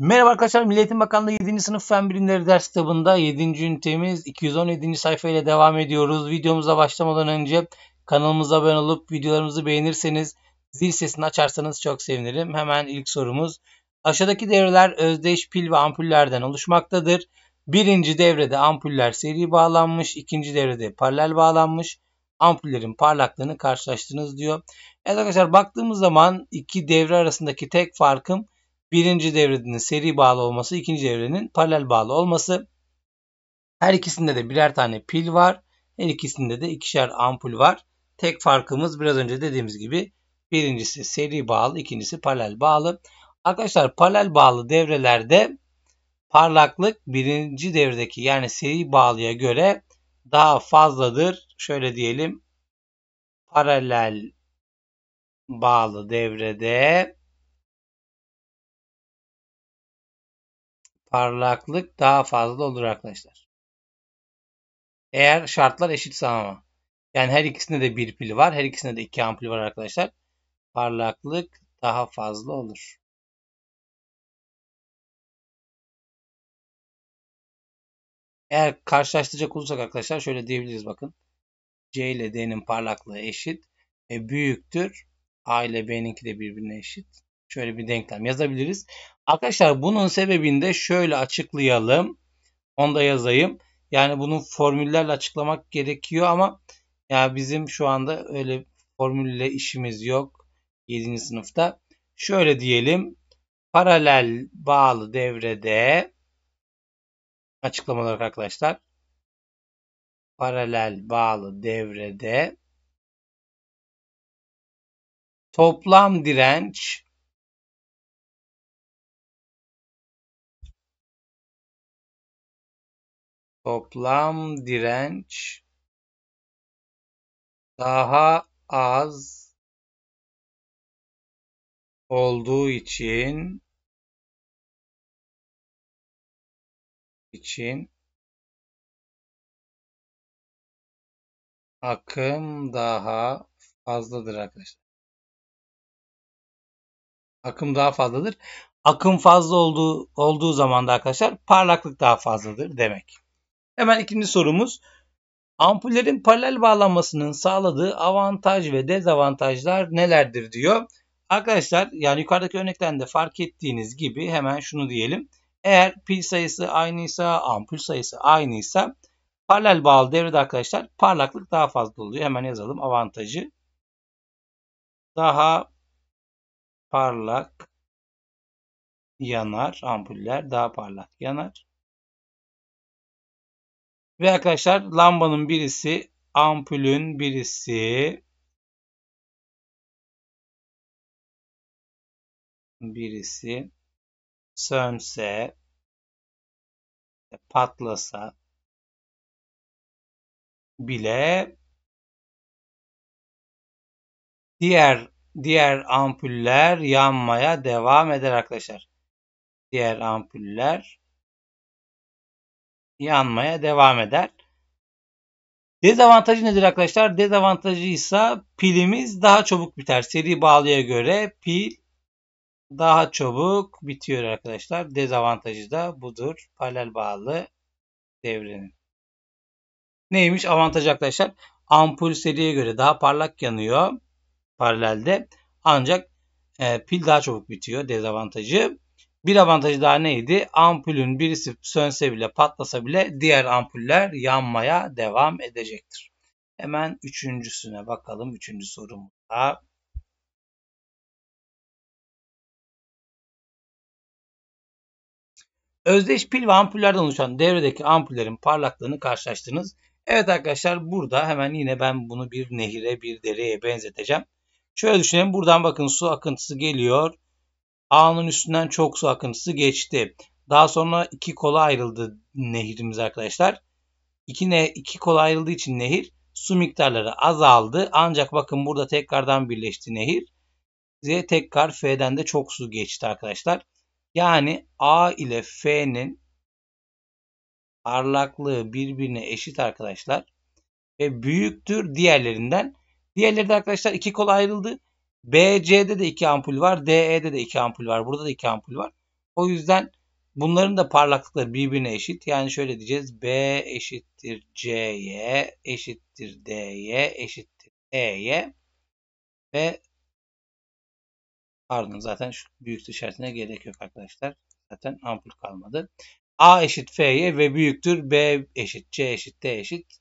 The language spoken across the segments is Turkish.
Merhaba arkadaşlar, Milli Eğitim Bakanlığı 7. sınıf fen bilimleri ders kitabında 7. ünitemiz 217. sayfa ile devam ediyoruz. Videomuza başlamadan önce kanalımıza abone olup videolarımızı beğenirseniz zil sesini açarsanız çok sevinirim. Hemen ilk sorumuz. Aşağıdaki devreler özdeş pil ve ampullerden oluşmaktadır. Birinci devrede ampuller seri bağlanmış, ikinci devrede paralel bağlanmış, ampullerin parlaklığını karşılaştınız diyor. Evet arkadaşlar baktığımız zaman iki devre arasındaki tek farkım birinci devrenin seri bağlı olması, ikinci devrenin paralel bağlı olması. Her ikisinde de birer tane pil var. Her ikisinde de ikişer ampul var. Tek farkımız biraz önce dediğimiz gibi birincisi seri bağlı, ikincisi paralel bağlı. Arkadaşlar paralel bağlı devrelerde parlaklık birinci devredeki yani seri bağlıya göre daha fazladır. Şöyle diyelim paralel bağlı devrede parlaklık daha fazla olur arkadaşlar. Eğer şartlar eşitse ama. Yani her ikisinde de bir pil var. Her ikisinde de iki ampul var arkadaşlar. Parlaklık daha fazla olur. Eğer karşılaştıracak olursak arkadaşlar şöyle diyebiliriz bakın. C ile D'nin parlaklığı eşit. ve büyüktür. A ile B'ninki de birbirine eşit. Şöyle bir denklem yazabiliriz. Arkadaşlar bunun sebebini de şöyle açıklayalım. Onu da yazayım. Yani bunu formüllerle açıklamak gerekiyor ama ya bizim şu anda öyle formülle işimiz yok 7. sınıfta. Şöyle diyelim. Paralel bağlı devrede Açıklama olarak arkadaşlar paralel bağlı devrede toplam direnç toplam direnç daha az olduğu için için akım daha fazladır arkadaşlar. Akım daha fazladır. Akım fazla olduğu, olduğu zaman da arkadaşlar parlaklık daha fazladır demek. Hemen ikinci sorumuz. Ampullerin paralel bağlanmasının sağladığı avantaj ve dezavantajlar nelerdir diyor. Arkadaşlar yani yukarıdaki örnekten fark ettiğiniz gibi hemen şunu diyelim. Eğer pil sayısı aynıysa, ampul sayısı aynıysa paralel bağlı devrede arkadaşlar parlaklık daha fazla oluyor. Hemen yazalım avantajı. Daha parlak yanar. Ampuller daha parlak yanar. Ve arkadaşlar lambanın birisi, ampulün birisi birisi sönse, e, patlasa bile diğer diğer ampuller yanmaya devam eder arkadaşlar. Diğer ampuller yanmaya devam eder. Dezavantajı nedir arkadaşlar? Dezavantajı ise pilimiz daha çabuk biter. Seri bağlıya göre pil daha çabuk bitiyor arkadaşlar. Dezavantajı da budur. Paralel bağlı devrenin. Neymiş avantaj arkadaşlar? Ampul seriye göre daha parlak yanıyor paralelde. Ancak e, pil daha çabuk bitiyor dezavantajı. Bir avantajı daha neydi? Ampulün birisi sönse bile patlasa bile diğer ampuller yanmaya devam edecektir. Hemen üçüncüsüne bakalım. Üçüncü sorumuzda. Özdeş pil ve ampullerden oluşan devredeki ampullerin parlaklığını karşılaştınız. Evet arkadaşlar burada hemen yine ben bunu bir nehire bir dereye benzeteceğim. Şöyle düşünelim buradan bakın su akıntısı geliyor. A'nın üstünden çok su akıntısı geçti. Daha sonra iki kola ayrıldı nehirimiz arkadaşlar. İki, ne, iki kola ayrıldığı için nehir su miktarları azaldı. Ancak bakın burada tekrardan birleşti nehir. Z tekrar F'den de çok su geçti arkadaşlar. Yani A ile F'nin parlaklığı birbirine eşit arkadaşlar. Ve büyüktür diğerlerinden. Diğerleri de arkadaşlar iki kol ayrıldı. BC'de de iki ampul var. DE'de de iki ampul var. Burada da iki ampul var. O yüzden bunların da parlaklıkları birbirine eşit. Yani şöyle diyeceğiz. B eşittir C'ye eşittir D'ye eşittir E'ye ve Pardon zaten şu büyük dışarısına gerek yok arkadaşlar. Zaten ampul kalmadı. A eşit F'ye ve büyüktür B eşit C eşit D eşit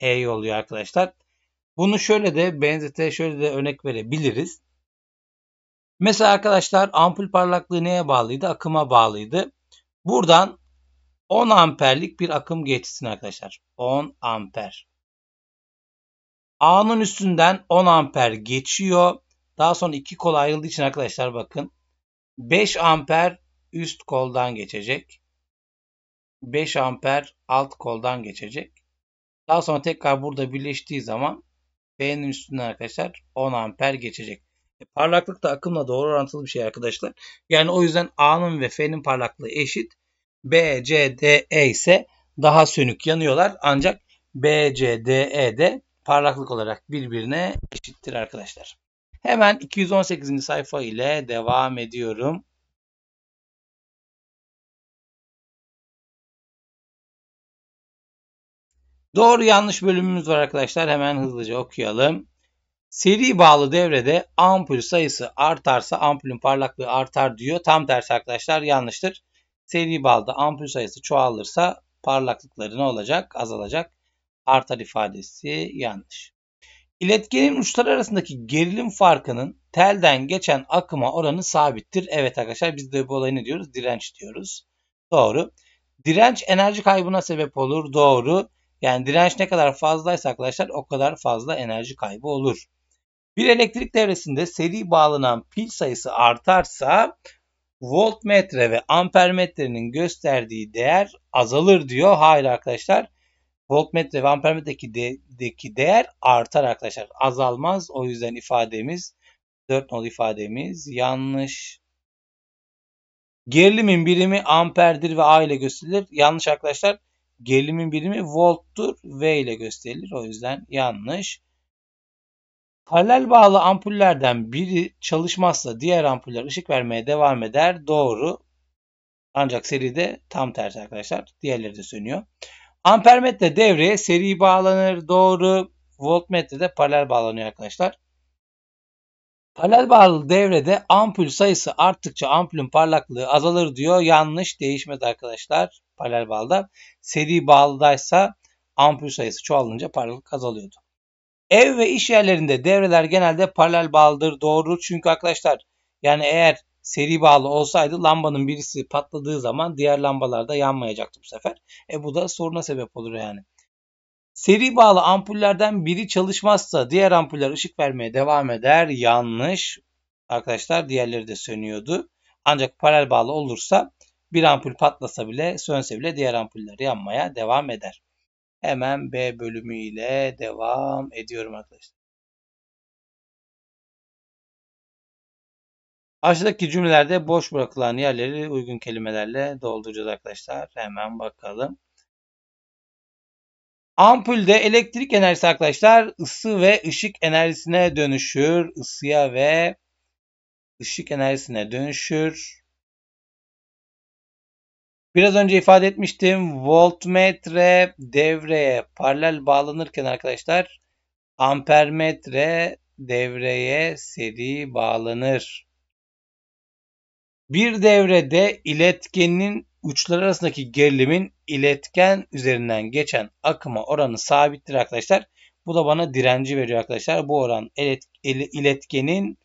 E'ye oluyor arkadaşlar. Bunu şöyle de benzete şöyle de örnek verebiliriz. Mesela arkadaşlar ampul parlaklığı neye bağlıydı? Akıma bağlıydı. Buradan 10 amperlik bir akım geçsin arkadaşlar. 10 amper. A'nın üstünden 10 amper geçiyor. Daha sonra iki kol ayrıldığı için arkadaşlar bakın. 5 amper üst koldan geçecek. 5 amper alt koldan geçecek. Daha sonra tekrar burada birleştiği zaman B'nin üstünden arkadaşlar 10 amper geçecek. E, parlaklık da akımla doğru orantılı bir şey arkadaşlar. Yani o yüzden A'nın ve F'nin parlaklığı eşit. B, C, D, E ise daha sönük yanıyorlar. Ancak B, C, D, E de parlaklık olarak birbirine eşittir arkadaşlar. Hemen 218. sayfa ile devam ediyorum. Doğru yanlış bölümümüz var arkadaşlar. Hemen hızlıca okuyalım. Seri bağlı devrede ampul sayısı artarsa ampulün parlaklığı artar diyor. Tam tersi arkadaşlar yanlıştır. Seri bağlı ampul sayısı çoğalırsa parlaklıkları ne olacak? Azalacak. Artar ifadesi yanlış. İletkenin uçları arasındaki gerilim farkının telden geçen akıma oranı sabittir. Evet arkadaşlar biz de bu olayı ne diyoruz? Direnç diyoruz. Doğru. Direnç enerji kaybına sebep olur. Doğru. Yani direnç ne kadar fazlaysa arkadaşlar o kadar fazla enerji kaybı olur. Bir elektrik devresinde seri bağlanan pil sayısı artarsa voltmetre ve ampermetrenin gösterdiği değer azalır diyor. Hayır arkadaşlar voltmetre ve ampermetredeki de, deki değer artar arkadaşlar. Azalmaz. O yüzden ifademiz 4 nol ifademiz yanlış. Gerilimin birimi amperdir ve A ile gösterilir. Yanlış arkadaşlar. Gerilimin birimi volttur. V ile gösterilir. O yüzden yanlış. Paralel bağlı ampullerden biri çalışmazsa diğer ampuller ışık vermeye devam eder. Doğru. Ancak seride tam tersi arkadaşlar. Diğerleri de sönüyor. Ampermetre devreye seri bağlanır. Doğru. Voltmetre de paralel bağlanıyor arkadaşlar. Paralel bağlı devrede ampul sayısı arttıkça ampulün parlaklığı azalır diyor. Yanlış değişmedi arkadaşlar. Paralel bağlıda. Seri bağlıdaysa ampul sayısı çoğalınca parlaklık azalıyordu. Ev ve iş yerlerinde devreler genelde paralel bağlıdır. Doğru çünkü arkadaşlar yani eğer seri bağlı olsaydı lambanın birisi patladığı zaman diğer lambalar da yanmayacaktı bu sefer. E bu da soruna sebep olur yani. Seri bağlı ampullerden biri çalışmazsa diğer ampuller ışık vermeye devam eder. Yanlış. Arkadaşlar diğerleri de sönüyordu. Ancak paralel bağlı olursa bir ampul patlasa bile sönse bile diğer ampuller yanmaya devam eder. Hemen B bölümü ile devam ediyorum arkadaşlar. Aşağıdaki cümlelerde boş bırakılan yerleri uygun kelimelerle dolduracağız arkadaşlar. Hemen bakalım. Ampulde elektrik enerjisi arkadaşlar ısı ve ışık enerjisine dönüşür. Isıya ve ışık enerjisine dönüşür. Biraz önce ifade etmiştim. Voltmetre devreye paralel bağlanırken arkadaşlar ampermetre devreye seri bağlanır. Bir devrede iletkenin uçları arasındaki gerilimin iletken üzerinden geçen akıma oranı sabittir arkadaşlar. Bu da bana direnci veriyor arkadaşlar. Bu oran iletkenin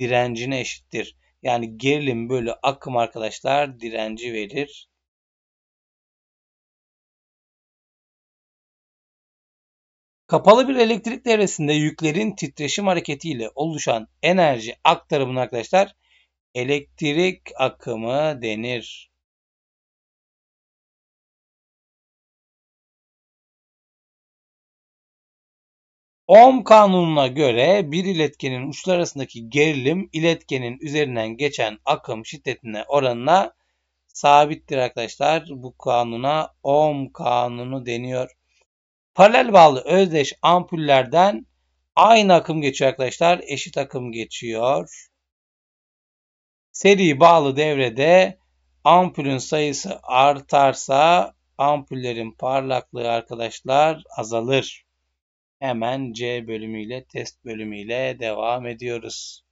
direncine eşittir. Yani gerilim bölü akım arkadaşlar direnci verir. Kapalı bir elektrik devresinde yüklerin titreşim hareketiyle oluşan enerji aktarımını arkadaşlar elektrik akımı denir. Ohm kanununa göre bir iletkenin uçlar arasındaki gerilim iletkenin üzerinden geçen akım şiddetine oranına sabittir arkadaşlar. Bu kanuna ohm kanunu deniyor. Paralel bağlı özdeş ampullerden aynı akım geçiyor arkadaşlar. Eşit akım geçiyor. Seri bağlı devrede ampulün sayısı artarsa ampullerin parlaklığı arkadaşlar azalır. Hemen C bölümüyle test bölümüyle devam ediyoruz.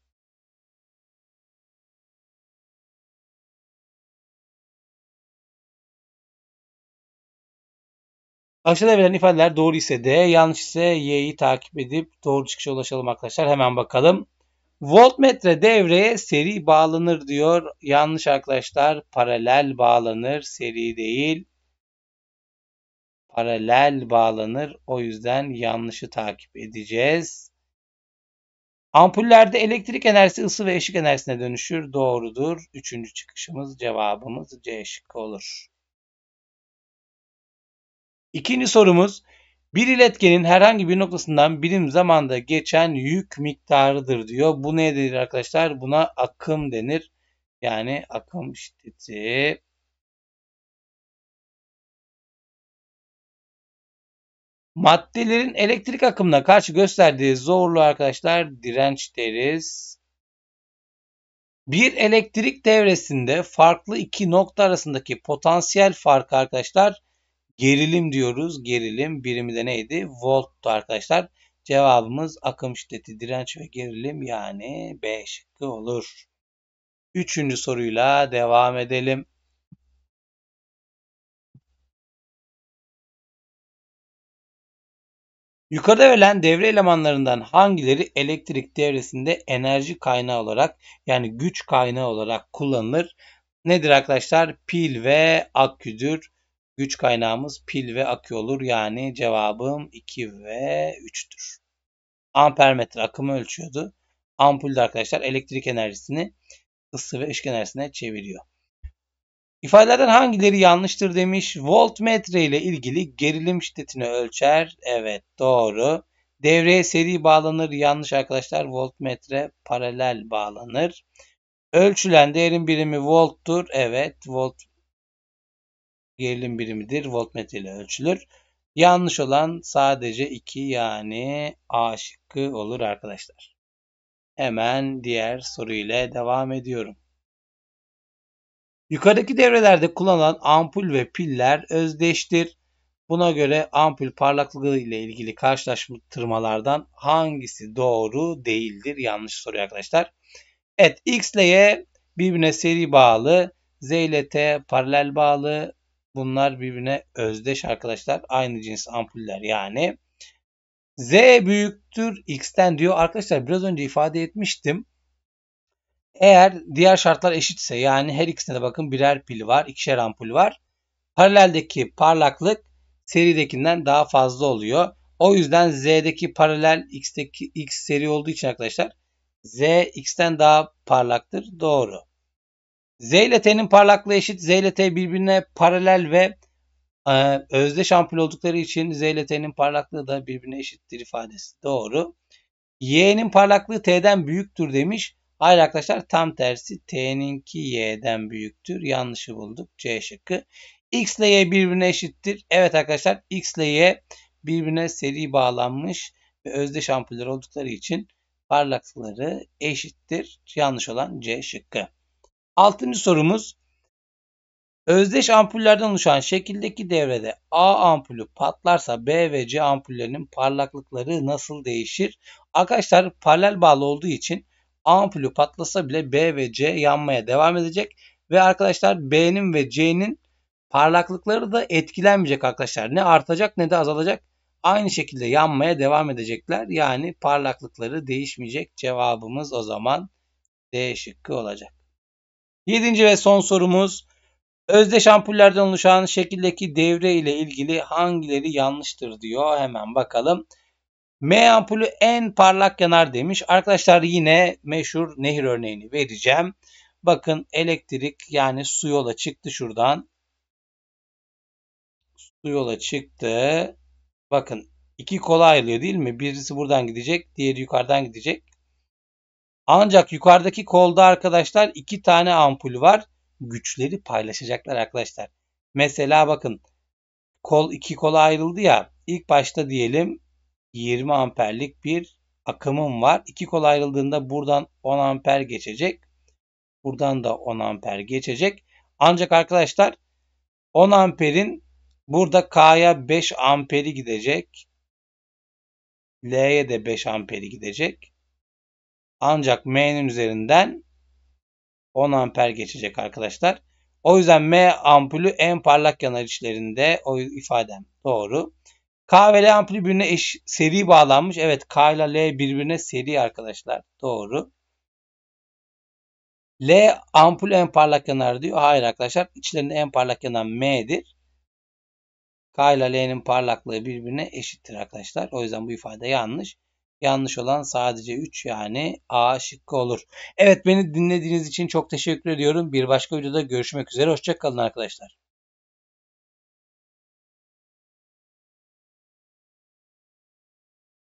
Aşağıda verilen ifadeler doğru ise D, yanlış ise Y'yi takip edip doğru çıkışa ulaşalım arkadaşlar. Hemen bakalım. Voltmetre devreye seri bağlanır diyor. Yanlış arkadaşlar paralel bağlanır seri değil. Paralel bağlanır o yüzden yanlışı takip edeceğiz. Ampullerde elektrik enerjisi ısı ve ışık enerjisine dönüşür. Doğrudur. Üçüncü çıkışımız cevabımız C şıkkı olur. İkinci sorumuz bir iletkenin herhangi bir noktasından birim zamanda geçen yük miktarıdır diyor. Bu ne denir arkadaşlar? Buna akım denir. Yani akım şiddeti. Maddelerin elektrik akımına karşı gösterdiği zorluğu arkadaşlar direnç deriz. Bir elektrik devresinde farklı iki nokta arasındaki potansiyel farkı arkadaşlar Gerilim diyoruz. Gerilim birimi de neydi? Volttu arkadaşlar. Cevabımız akım şiddeti, direnç ve gerilim yani B şıkkı olur. Üçüncü soruyla devam edelim. Yukarıda verilen devre elemanlarından hangileri elektrik devresinde enerji kaynağı olarak yani güç kaynağı olarak kullanılır? Nedir arkadaşlar? Pil ve aküdür. Güç kaynağımız pil ve akü olur. Yani cevabım 2 ve 3'tür. Ampermetre akımı ölçüyordu. Ampul de arkadaşlar elektrik enerjisini ısı ve ışık enerjisine çeviriyor. İfadelerden hangileri yanlıştır demiş. Voltmetre ile ilgili gerilim şiddetini ölçer. Evet doğru. Devreye seri bağlanır. Yanlış arkadaşlar. Voltmetre paralel bağlanır. Ölçülen değerin birimi volttur. Evet volt gerilim birimidir. Voltmetre ile ölçülür. Yanlış olan sadece 2 yani A şıkkı olur arkadaşlar. Hemen diğer soru ile devam ediyorum. Yukarıdaki devrelerde kullanılan ampul ve piller özdeştir. Buna göre ampul parlaklığı ile ilgili karşılaştırmalardan hangisi doğru değildir? Yanlış soru arkadaşlar. Evet X ile Y birbirine seri bağlı. Z ile T paralel bağlı. Bunlar birbirine özdeş arkadaşlar. Aynı cins ampuller yani. Z büyüktür X'ten diyor. Arkadaşlar biraz önce ifade etmiştim. Eğer diğer şartlar eşitse yani her ikisine de bakın birer pil var, ikişer ampul var. Paraleldeki parlaklık seridekinden daha fazla oluyor. O yüzden Z'deki paralel X'teki X seri olduğu için arkadaşlar Z X'ten daha parlaktır. Doğru. Z ile T'nin parlaklığı eşit. Z ile T birbirine paralel ve e, özdeş ampul oldukları için Z ile T'nin parlaklığı da birbirine eşittir ifadesi. Doğru. Y'nin parlaklığı T'den büyüktür demiş. Hayır arkadaşlar tam tersi. T'ninki Y'den büyüktür. Yanlışı bulduk. C şıkkı. X ile Y birbirine eşittir. Evet arkadaşlar X ile Y birbirine seri bağlanmış ve özdeş ampuller oldukları için parlaklıkları eşittir. Yanlış olan C şıkkı. Altıncı sorumuz. Özdeş ampullerden oluşan şekildeki devrede A ampulü patlarsa B ve C ampullerinin parlaklıkları nasıl değişir? Arkadaşlar paralel bağlı olduğu için A ampulü patlasa bile B ve C yanmaya devam edecek. Ve arkadaşlar B'nin ve C'nin parlaklıkları da etkilenmeyecek arkadaşlar. Ne artacak ne de azalacak. Aynı şekilde yanmaya devam edecekler. Yani parlaklıkları değişmeyecek. Cevabımız o zaman D şıkkı olacak. Yedinci ve son sorumuz. Özdeş ampullerden oluşan şekildeki devre ile ilgili hangileri yanlıştır diyor. Hemen bakalım. M ampulü en parlak yanar demiş. Arkadaşlar yine meşhur nehir örneğini vereceğim. Bakın elektrik yani su yola çıktı şuradan. Su yola çıktı. Bakın iki kola ayrılıyor değil mi? Birisi buradan gidecek. Diğeri yukarıdan gidecek. Ancak yukarıdaki kolda arkadaşlar iki tane ampul var. Güçleri paylaşacaklar arkadaşlar. Mesela bakın kol iki kola ayrıldı ya. İlk başta diyelim 20 amperlik bir akımım var. İki kol ayrıldığında buradan 10 amper geçecek. Buradan da 10 amper geçecek. Ancak arkadaşlar 10 amperin burada K'ya 5 amperi gidecek. L'ye de 5 amperi gidecek. Ancak M'nin üzerinden 10 amper geçecek arkadaşlar. O yüzden M ampulü en parlak yanar içlerinde o ifadem doğru. K ve L ampulü birbirine eş, seri bağlanmış. Evet K ile L birbirine seri arkadaşlar. Doğru. L ampul en parlak yanar diyor. Hayır arkadaşlar. İçlerinde en parlak yanan M'dir. K ile L'nin parlaklığı birbirine eşittir arkadaşlar. O yüzden bu ifade yanlış. Yanlış olan sadece 3 yani A şıkkı olur. Evet beni dinlediğiniz için çok teşekkür ediyorum. Bir başka videoda görüşmek üzere. Hoşçakalın arkadaşlar.